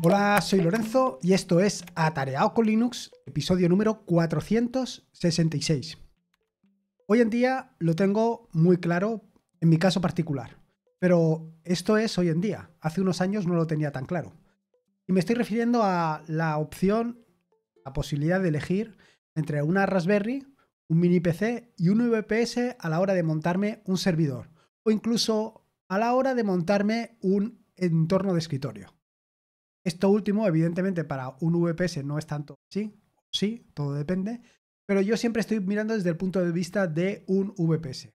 Hola, soy Lorenzo y esto es Atareado con Linux, episodio número 466. Hoy en día lo tengo muy claro en mi caso particular, pero esto es hoy en día. Hace unos años no lo tenía tan claro. Y me estoy refiriendo a la opción, la posibilidad de elegir entre una Raspberry, un mini PC y un VPS a la hora de montarme un servidor o incluso a la hora de montarme un entorno de escritorio. Esto último, evidentemente, para un VPS no es tanto sí, sí, todo depende, pero yo siempre estoy mirando desde el punto de vista de un VPS.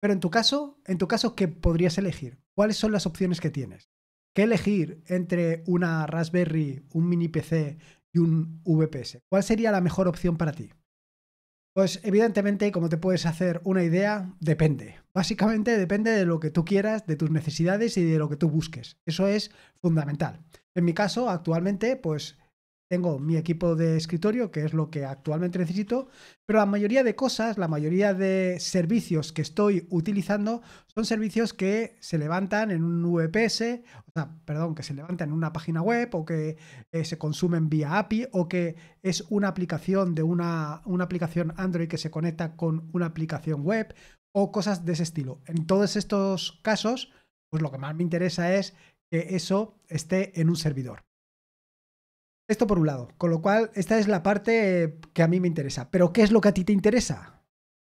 Pero en tu caso, en tu caso, ¿qué podrías elegir? ¿Cuáles son las opciones que tienes? ¿Qué elegir entre una Raspberry, un mini PC y un VPS? ¿Cuál sería la mejor opción para ti? Pues evidentemente, como te puedes hacer una idea, depende. Básicamente depende de lo que tú quieras, de tus necesidades y de lo que tú busques. Eso es fundamental. En mi caso, actualmente, pues tengo mi equipo de escritorio, que es lo que actualmente necesito, pero la mayoría de cosas, la mayoría de servicios que estoy utilizando son servicios que se levantan en un VPS, o sea, perdón, que se levantan en una página web o que eh, se consumen vía API o que es una aplicación de una, una aplicación Android que se conecta con una aplicación web o cosas de ese estilo. En todos estos casos, pues lo que más me interesa es que eso esté en un servidor. Esto por un lado, con lo cual esta es la parte eh, que a mí me interesa. Pero ¿qué es lo que a ti te interesa?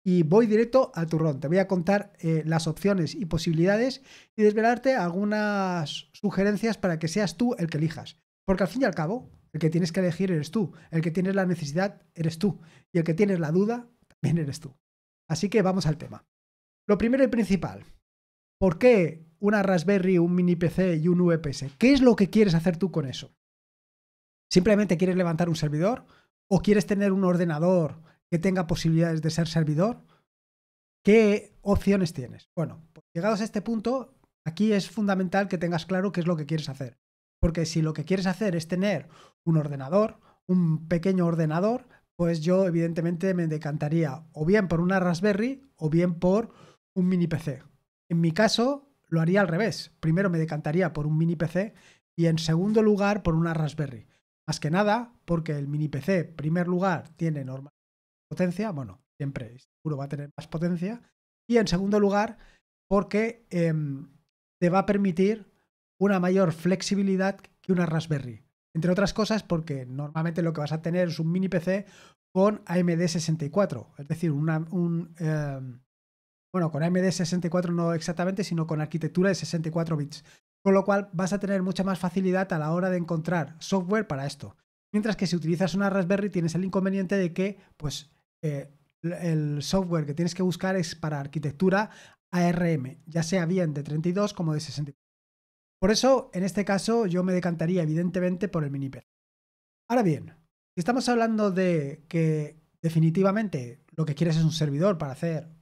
Y voy directo al turrón. Te voy a contar eh, las opciones y posibilidades y desvelarte algunas sugerencias para que seas tú el que elijas. Porque al fin y al cabo, el que tienes que elegir eres tú. El que tienes la necesidad eres tú. Y el que tienes la duda también eres tú. Así que vamos al tema. Lo primero y principal. ¿Por qué una Raspberry, un mini PC y un VPS. ¿Qué es lo que quieres hacer tú con eso? ¿Simplemente quieres levantar un servidor? ¿O quieres tener un ordenador que tenga posibilidades de ser servidor? ¿Qué opciones tienes? Bueno, pues llegados a este punto, aquí es fundamental que tengas claro qué es lo que quieres hacer. Porque si lo que quieres hacer es tener un ordenador, un pequeño ordenador, pues yo evidentemente me decantaría o bien por una Raspberry o bien por un mini PC. En mi caso, lo haría al revés. Primero me decantaría por un mini PC y en segundo lugar por una Raspberry. Más que nada porque el mini PC, en primer lugar, tiene normal potencia, bueno, siempre seguro va a tener más potencia. Y en segundo lugar, porque em, te va a permitir una mayor flexibilidad que una Raspberry. Entre otras cosas porque normalmente lo que vas a tener es un mini PC con AMD 64, es decir, una, un, em, bueno, con AMD 64 no exactamente, sino con arquitectura de 64 bits. Con lo cual vas a tener mucha más facilidad a la hora de encontrar software para esto. Mientras que si utilizas una Raspberry tienes el inconveniente de que, pues, eh, el software que tienes que buscar es para arquitectura ARM, ya sea bien de 32 como de 64. Por eso, en este caso, yo me decantaría evidentemente por el miniper. Ahora bien, si estamos hablando de que definitivamente lo que quieres es un servidor para hacer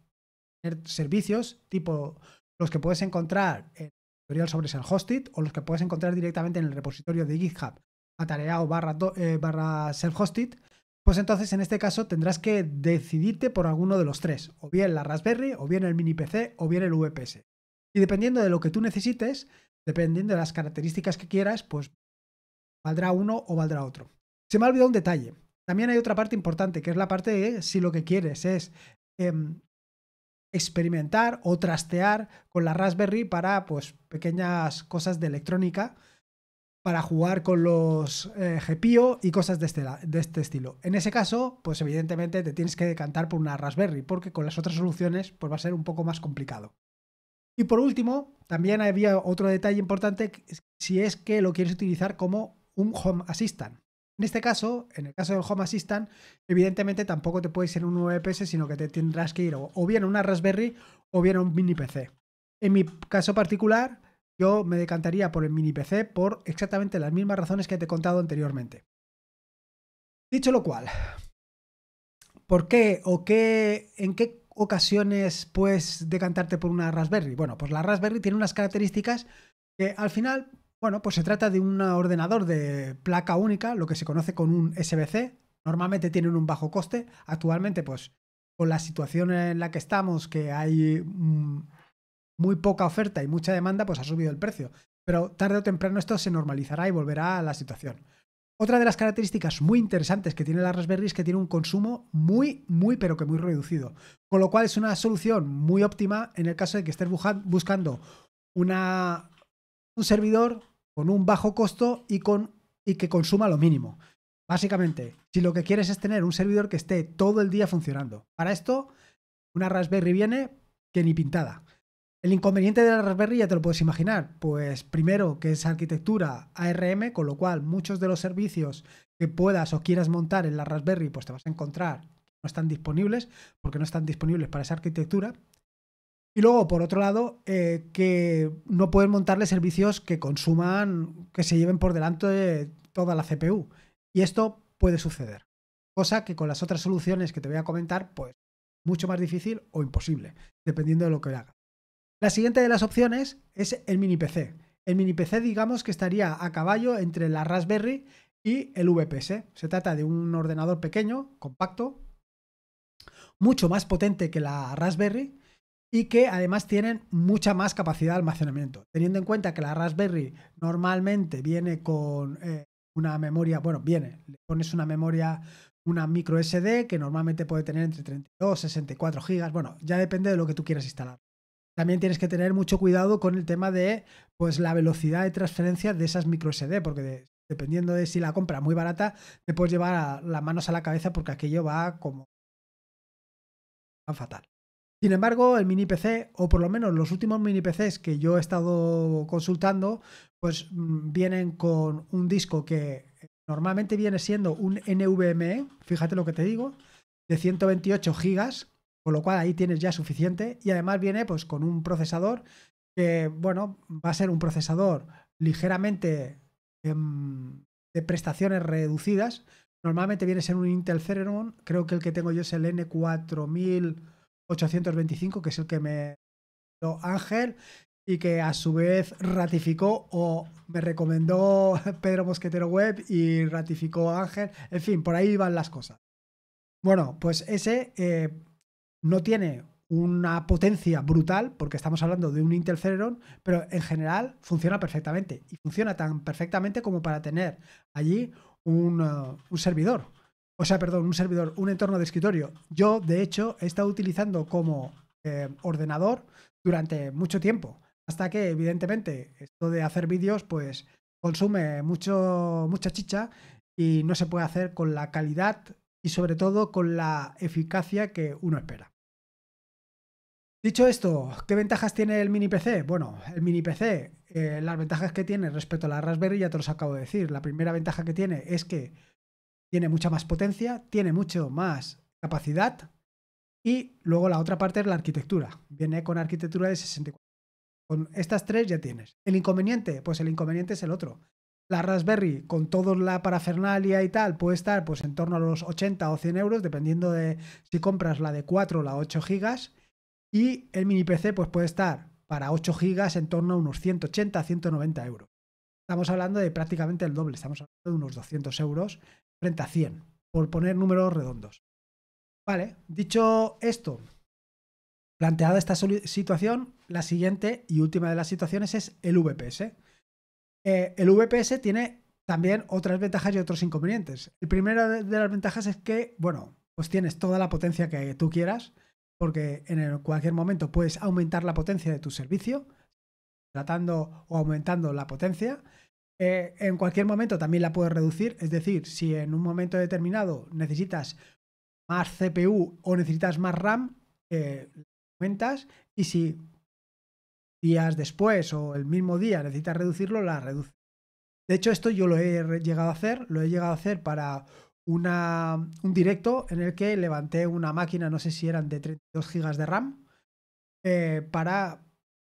servicios tipo los que puedes encontrar en el tutorial sobre self-hosted o los que puedes encontrar directamente en el repositorio de GitHub atareado barra, eh, barra self-hosted, pues entonces en este caso tendrás que decidirte por alguno de los tres, o bien la Raspberry, o bien el mini PC, o bien el VPS. Y dependiendo de lo que tú necesites, dependiendo de las características que quieras, pues valdrá uno o valdrá otro. Se me ha olvidado un detalle. También hay otra parte importante, que es la parte de si lo que quieres es em, experimentar o trastear con la Raspberry para pues, pequeñas cosas de electrónica, para jugar con los eh, GPIO y cosas de este, de este, estilo. En ese caso, pues evidentemente te tienes que decantar por una Raspberry, porque con las otras soluciones pues, va a ser un poco más complicado. Y por último, también había otro detalle importante si es que lo quieres utilizar como un Home Assistant. En este caso, en el caso del Home Assistant, evidentemente tampoco te puedes ir a un VPS, sino que te tendrás que ir o bien a una Raspberry o bien a un mini PC. En mi caso particular, yo me decantaría por el mini PC por exactamente las mismas razones que te he contado anteriormente. Dicho lo cual, ¿por qué o qué, en qué ocasiones puedes decantarte por una Raspberry? Bueno, pues la Raspberry tiene unas características que al final bueno, pues se trata de un ordenador de placa única, lo que se conoce con un SBC. Normalmente tienen un bajo coste. Actualmente, pues, con la situación en la que estamos, que hay mm, muy poca oferta y mucha demanda, pues ha subido el precio. Pero tarde o temprano esto se normalizará y volverá a la situación. Otra de las características muy interesantes que tiene la Raspberry es que tiene un consumo muy, muy, pero que muy reducido. Con lo cual es una solución muy óptima en el caso de que estés buscando una, un servidor con un bajo costo y, con, y que consuma lo mínimo. Básicamente, si lo que quieres es tener un servidor que esté todo el día funcionando. Para esto, una Raspberry viene que ni pintada. El inconveniente de la Raspberry ya te lo puedes imaginar, pues primero que es arquitectura ARM, con lo cual muchos de los servicios que puedas o quieras montar en la Raspberry, pues te vas a encontrar no están disponibles porque no están disponibles para esa arquitectura. Y luego, por otro lado, eh, que no pueden montarle servicios que consuman, que se lleven por delante toda la CPU. Y esto puede suceder. Cosa que con las otras soluciones que te voy a comentar, pues mucho más difícil o imposible, dependiendo de lo que haga. La siguiente de las opciones es el mini PC. El mini PC, digamos que estaría a caballo entre la Raspberry y el VPS. Se trata de un ordenador pequeño, compacto, mucho más potente que la Raspberry y que además tienen mucha más capacidad de almacenamiento. Teniendo en cuenta que la Raspberry normalmente viene con eh, una memoria, bueno, viene, le pones una memoria, una micro SD que normalmente puede tener entre 32 y 64 gigas, bueno, ya depende de lo que tú quieras instalar. También tienes que tener mucho cuidado con el tema de pues, la velocidad de transferencia de esas micro SD, porque dependiendo de si la compra muy barata, te puedes llevar las manos a la cabeza porque aquello va como... Tan fatal. Sin embargo, el mini PC, o por lo menos los últimos mini PCs que yo he estado consultando, pues mm, vienen con un disco que normalmente viene siendo un NVMe, fíjate lo que te digo, de 128 GB, con lo cual ahí tienes ya suficiente, y además viene pues con un procesador que, bueno, va a ser un procesador ligeramente em, de prestaciones reducidas. Normalmente viene siendo un Intel Celeron, creo que el que tengo yo es el N4000. 825, que es el que me dio Ángel y que a su vez ratificó o me recomendó Pedro Mosquetero Web y ratificó Ángel. En fin, por ahí van las cosas. Bueno, pues ese eh, no tiene una potencia brutal, porque estamos hablando de un Intel Celeron, pero en general funciona perfectamente. Y funciona tan perfectamente como para tener allí un, eh, un servidor, o sea, perdón, un servidor, un entorno de escritorio. Yo, de hecho, he estado utilizando como eh, ordenador durante mucho tiempo, hasta que, evidentemente, esto de hacer vídeos, pues consume mucho, mucha chicha y no se puede hacer con la calidad y sobre todo con la eficacia que uno espera. Dicho esto, ¿qué ventajas tiene el mini PC? Bueno, el mini PC, eh, las ventajas que tiene respecto a la Raspberry ya te los acabo de decir. La primera ventaja que tiene es que tiene mucha más potencia, tiene mucho más capacidad. Y luego la otra parte es la arquitectura. Viene con arquitectura de 64. Con estas tres ya tienes. El inconveniente, pues el inconveniente es el otro. La Raspberry con toda la parafernalia y tal puede estar pues en torno a los 80 o 100 euros, dependiendo de si compras la de 4 o la 8 gigas. Y el mini PC pues puede estar para 8 gigas en torno a unos 180 190 euros. Estamos hablando de prácticamente el doble, estamos hablando de unos 200 euros frente a 100, por poner números redondos. Vale, dicho esto, planteada esta situación, la siguiente y última de las situaciones es el VPS. Eh, el VPS tiene también otras ventajas y otros inconvenientes. El primero de las ventajas es que, bueno, pues tienes toda la potencia que tú quieras, porque en cualquier momento puedes aumentar la potencia de tu servicio, tratando o aumentando la potencia, eh, en cualquier momento también la puedes reducir, es decir, si en un momento determinado necesitas más CPU o necesitas más RAM, eh, la aumentas y si días después o el mismo día necesitas reducirlo, la reduces. De hecho, esto yo lo he llegado a hacer, lo he llegado a hacer para un directo en el que levanté una máquina, no sé si eran de 32 GB de RAM, eh, para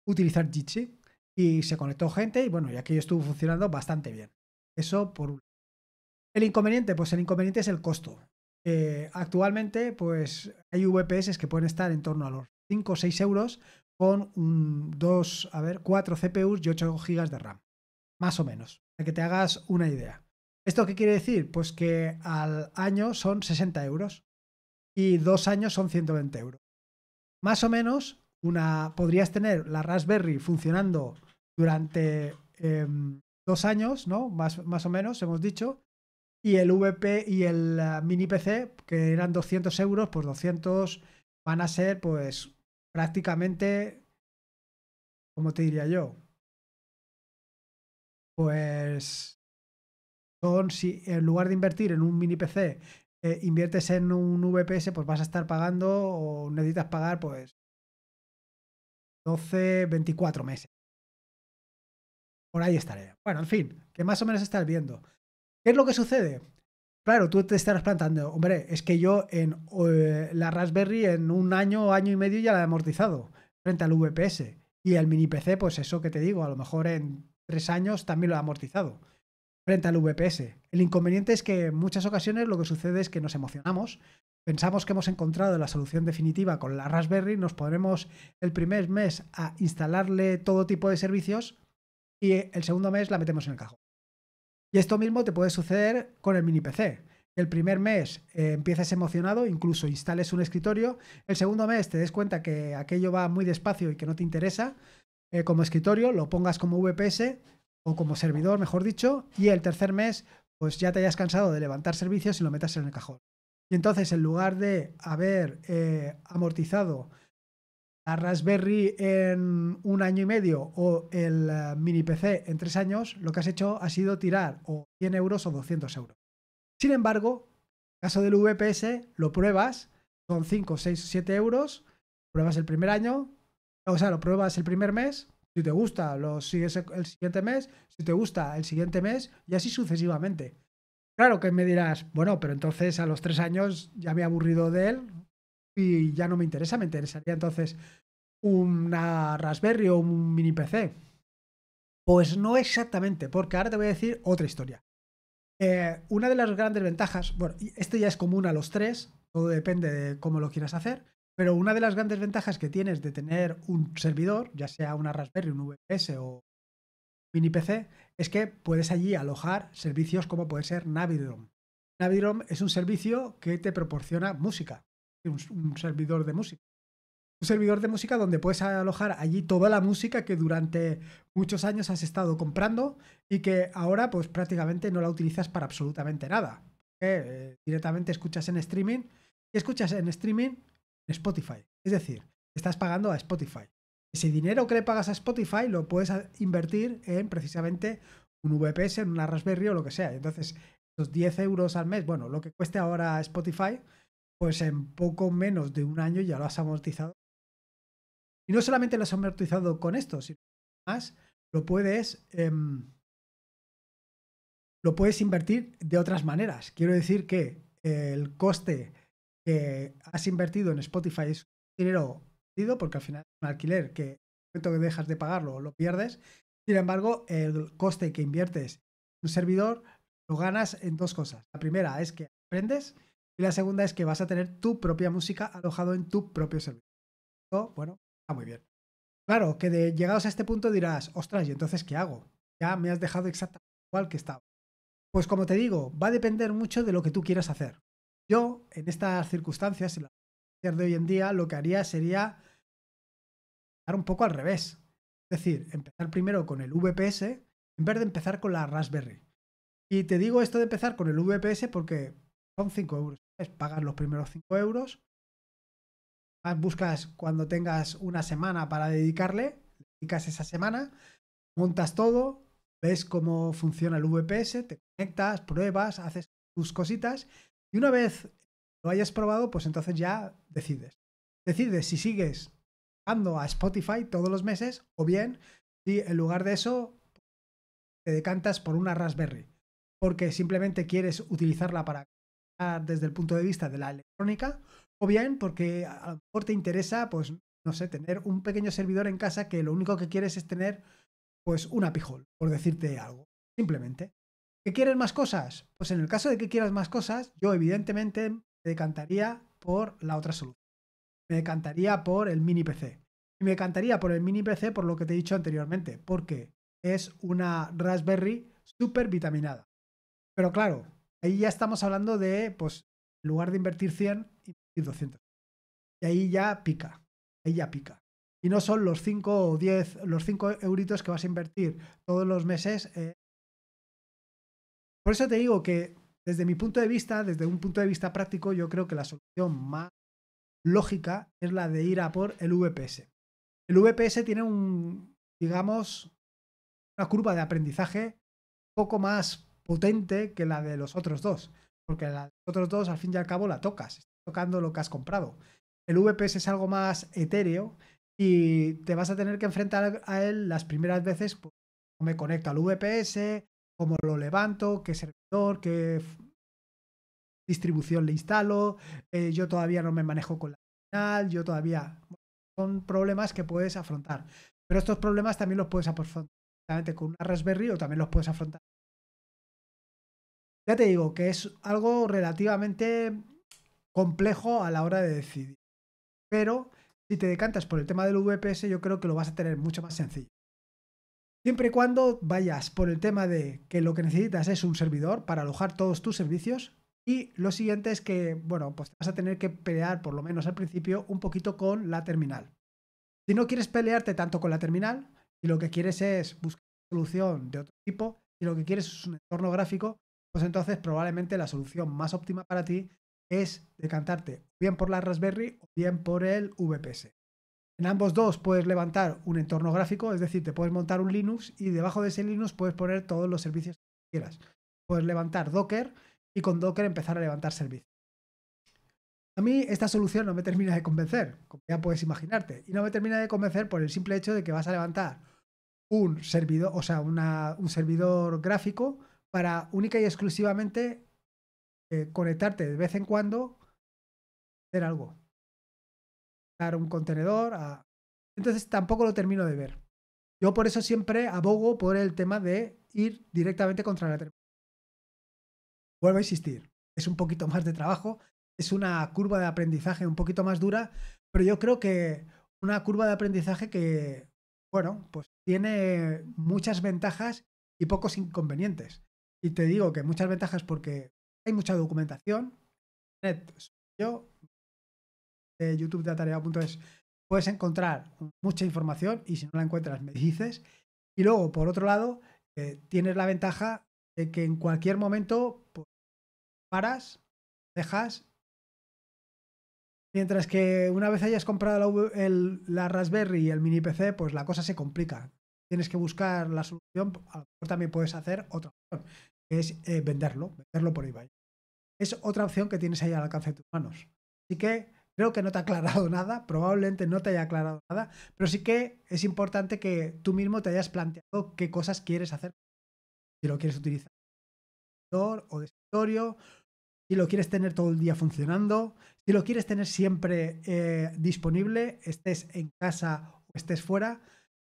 utilizar Jitsi y se conectó gente y bueno, y aquello estuvo funcionando bastante bien. Eso por un El inconveniente, pues el inconveniente es el costo. Eh, actualmente, pues hay VPS que pueden estar en torno a los 5 o 6 euros con un, 2, a ver, 4 CPUs y 8 GB de RAM. Más o menos, para que te hagas una idea. ¿Esto qué quiere decir? Pues que al año son 60 euros y dos años son 120 euros. Más o menos, una, podrías tener la Raspberry funcionando durante em, dos años, ¿no? Más, más o menos, hemos dicho. Y el VP y el ah, mini PC, que eran 200 euros, pues 200 van a ser, pues, prácticamente, ¿cómo te diría yo? Pues son, si en lugar de invertir en un mini PC, eh, inviertes en un VPS, pues vas a estar pagando o necesitas pagar, pues, 12, 24 meses por ahí estaré. Bueno, en fin, que más o menos estás viendo. ¿Qué es lo que sucede? Claro, tú te estarás plantando, hombre, es que yo en eh, la Raspberry en un año año y medio ya la he amortizado frente al VPS. Y el mini PC, pues eso que te digo, a lo mejor en tres años también lo he amortizado frente al VPS. El inconveniente es que en muchas ocasiones lo que sucede es que nos emocionamos, pensamos que hemos encontrado la solución definitiva con la Raspberry, nos ponemos el primer mes a instalarle todo tipo de servicios y el segundo mes la metemos en el cajón. Y esto mismo te puede suceder con el mini PC. El primer mes eh, empiezas emocionado, incluso instales un escritorio. El segundo mes te des cuenta que aquello va muy despacio y que no te interesa eh, como escritorio, lo pongas como VPS o como servidor, mejor dicho. Y el tercer mes, pues ya te hayas cansado de levantar servicios y lo metas en el cajón. Y entonces, en lugar de haber eh, amortizado a Raspberry en un año y medio o el eh, mini PC en tres años, lo que has hecho ha sido tirar o 100 euros o 200 euros. Sin embargo, en el caso del VPS, lo pruebas, son 5, 6, 7 euros, pruebas el primer año, o sea, lo pruebas el primer mes, si te gusta, lo sigues el siguiente mes, si te gusta, el siguiente mes, y así sucesivamente. Claro que me dirás, bueno, pero entonces a los tres años ya me he aburrido de él, y ya no me interesa, me interesaría entonces una Raspberry o un mini PC. Pues no exactamente, porque ahora te voy a decir otra historia. Eh, una de las grandes ventajas, bueno, esto ya es común a los tres, todo depende de cómo lo quieras hacer, pero una de las grandes ventajas que tienes de tener un servidor, ya sea una Raspberry, un VPS o mini PC, es que puedes allí alojar servicios como puede ser Navidrom. Navidrom es un servicio que te proporciona música un, servidor de música. Un servidor de música donde puedes alojar allí toda la música que durante muchos años has estado comprando y que ahora pues prácticamente no la utilizas para absolutamente nada. Eh, eh, directamente escuchas en streaming y escuchas en streaming en Spotify. Es decir, estás pagando a Spotify. Ese dinero que le pagas a Spotify lo puedes invertir en precisamente un VPS, en una Raspberry o lo que sea. Entonces, esos 10 euros al mes, bueno, lo que cueste ahora Spotify, pues en poco menos de un año ya lo has amortizado. Y no solamente lo has amortizado con esto, sino más lo puedes, em, lo puedes invertir de otras maneras. Quiero decir que eh, el coste que has invertido en Spotify es dinero perdido, porque al final es un alquiler que en el momento que dejas de pagarlo lo pierdes. Sin embargo, el coste que inviertes en un servidor lo ganas en dos cosas. La primera es que aprendes y la segunda es que vas a tener tu propia música alojado en tu propio servidor. Esto, oh, bueno, está ah, muy bien. Claro, que de, llegados a este punto dirás, ostras, ¿y entonces qué hago? Ya me has dejado exactamente igual que estaba. Pues como te digo, va a depender mucho de lo que tú quieras hacer. Yo, en estas circunstancias, en la de hoy en día, lo que haría sería dar un poco al revés. Es decir, empezar primero con el VPS en vez de empezar con la Raspberry. Y te digo esto de empezar con el VPS porque son 5 euros es pagar los primeros 5 euros, buscas cuando tengas una semana para dedicarle, dedicas esa semana, montas todo, ves cómo funciona el VPS, te conectas, pruebas, haces tus cositas y una vez lo hayas probado, pues entonces ya decides. Decides si sigues pagando a Spotify todos los meses o bien si en lugar de eso te decantas por una Raspberry porque simplemente quieres utilizarla para Ah, desde el punto de vista de la electrónica, o bien porque a lo mejor te interesa, pues, no sé, tener un pequeño servidor en casa que lo único que quieres es tener, pues, una pijol, por decirte algo, simplemente. ¿Que quieres más cosas? Pues en el caso de que quieras más cosas, yo evidentemente me decantaría por la otra solución. Me decantaría por el mini PC. Y me decantaría por el mini PC por lo que te he dicho anteriormente, porque es una Raspberry super vitaminada. Pero claro, Ahí ya estamos hablando de, pues, en lugar de invertir 100, invertir 200. Y ahí ya pica, ahí ya pica. Y no son los 5 o 10, los 5 euritos que vas a invertir todos los meses. Eh. Por eso te digo que desde mi punto de vista, desde un punto de vista práctico, yo creo que la solución más lógica es la de ir a por el VPS. El VPS tiene un, digamos, una curva de aprendizaje poco más potente que la de los otros dos. Porque la de los otros dos, al fin y al cabo, la tocas. Estás tocando lo que has comprado. El VPS es algo más etéreo y te vas a tener que enfrentar a él las primeras veces. cómo pues, me conecto al VPS, cómo lo levanto, qué servidor, qué distribución le instalo. Eh, yo todavía no me manejo con la final, yo todavía. Son problemas que puedes afrontar. Pero estos problemas también los puedes afrontar con una Raspberry o también los puedes afrontar ya te digo que es algo relativamente complejo a la hora de decidir. Pero si te decantas por el tema del VPS, yo creo que lo vas a tener mucho más sencillo. Siempre y cuando vayas por el tema de que lo que necesitas es un servidor para alojar todos tus servicios. Y lo siguiente es que, bueno, pues vas a tener que pelear, por lo menos al principio, un poquito con la terminal. Si no quieres pelearte tanto con la terminal, y lo que quieres es buscar una solución de otro tipo, si lo que quieres es un entorno gráfico, pues entonces probablemente la solución más óptima para ti es decantarte bien por la Raspberry o bien por el VPS. En ambos dos puedes levantar un entorno gráfico, es decir, te puedes montar un Linux y debajo de ese Linux puedes poner todos los servicios que quieras. Puedes levantar Docker y con Docker empezar a levantar servicios. A mí esta solución no me termina de convencer, como ya puedes imaginarte, y no me termina de convencer por el simple hecho de que vas a levantar un servidor, o sea, un servidor gráfico para única y exclusivamente eh, conectarte de vez en cuando, hacer algo. Dar un contenedor. Entonces tampoco lo termino de ver. Yo por eso siempre abogo por el tema de ir directamente contra la terminal. Vuelvo a insistir, es un poquito más de trabajo, es una curva de aprendizaje un poquito más dura, pero yo creo que una curva de aprendizaje que, bueno, pues tiene muchas ventajas y pocos inconvenientes. Y te digo que muchas ventajas porque hay mucha documentación. Net, yo, de YouTube de tarea.es, puedes encontrar mucha información y si no la encuentras me dices. Y luego, por otro lado, eh, tienes la ventaja de que en cualquier momento pues, paras, dejas. Mientras que una vez hayas comprado la, la, Raspberry y el mini PC, pues la cosa se complica. Tienes que buscar la solución, a lo mejor también puedes hacer otra opción es eh, venderlo, venderlo por eBay. Es otra opción que tienes ahí al alcance de tus manos. Así que creo que no te ha aclarado nada, probablemente no te haya aclarado nada, pero sí que es importante que tú mismo te hayas planteado qué cosas quieres hacer. Si lo quieres utilizar o de escritorio, si lo quieres tener todo el día funcionando, si lo quieres tener siempre eh, disponible, estés en casa o estés fuera.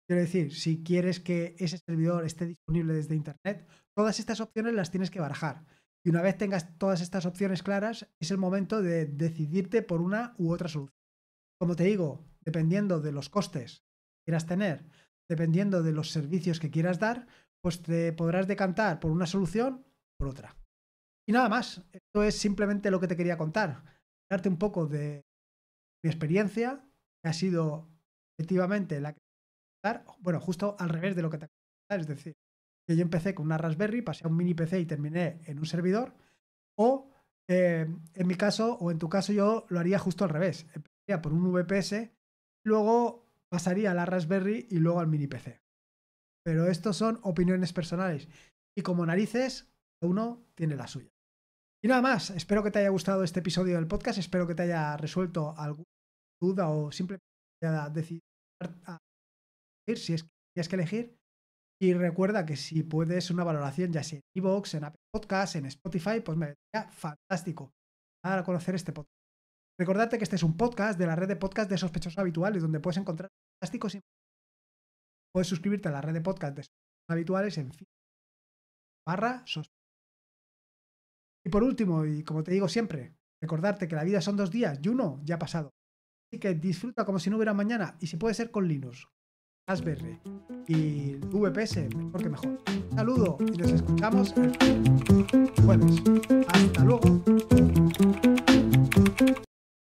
Quiero decir, si quieres que ese servidor esté disponible desde Internet, todas estas opciones las tienes que barajar. Y una vez tengas todas estas opciones claras, es el momento de decidirte por una u otra solución. Como te digo, dependiendo de los costes que quieras tener, dependiendo de los servicios que quieras dar, pues te podrás decantar por una solución o por otra. Y nada más, esto es simplemente lo que te quería contar, darte un poco de mi experiencia, que ha sido efectivamente la que bueno, justo al revés de lo que te he es decir, que yo empecé con una Raspberry, pasé a un mini PC y terminé en un servidor, o eh, en mi caso, o en tu caso, yo lo haría justo al revés. Empezaría por un VPS, luego pasaría a la Raspberry y luego al mini PC. Pero estos son opiniones personales. Y como narices, uno tiene la suya. Y nada más, espero que te haya gustado este episodio del podcast, espero que te haya resuelto alguna duda o simplemente decidir a elegir si es que tienes que elegir. Y recuerda que si puedes una valoración, ya sea en Evox, en Apple Podcasts, en Spotify, pues me vendría fantástico a conocer este podcast. Recordarte que este es un podcast de la red de podcast de sospechosos habituales, donde puedes encontrar fantásticos y puedes suscribirte a la red de podcast de sospechosos habituales en fin barra sospechosos. Y por último, y como te digo siempre, recordarte que la vida son dos días y uno ya ha pasado. Así que disfruta como si no hubiera mañana y si puede ser con Linux. Asberry y VPS, mejor que mejor. Un saludo y nos escuchamos el jueves. Hasta luego.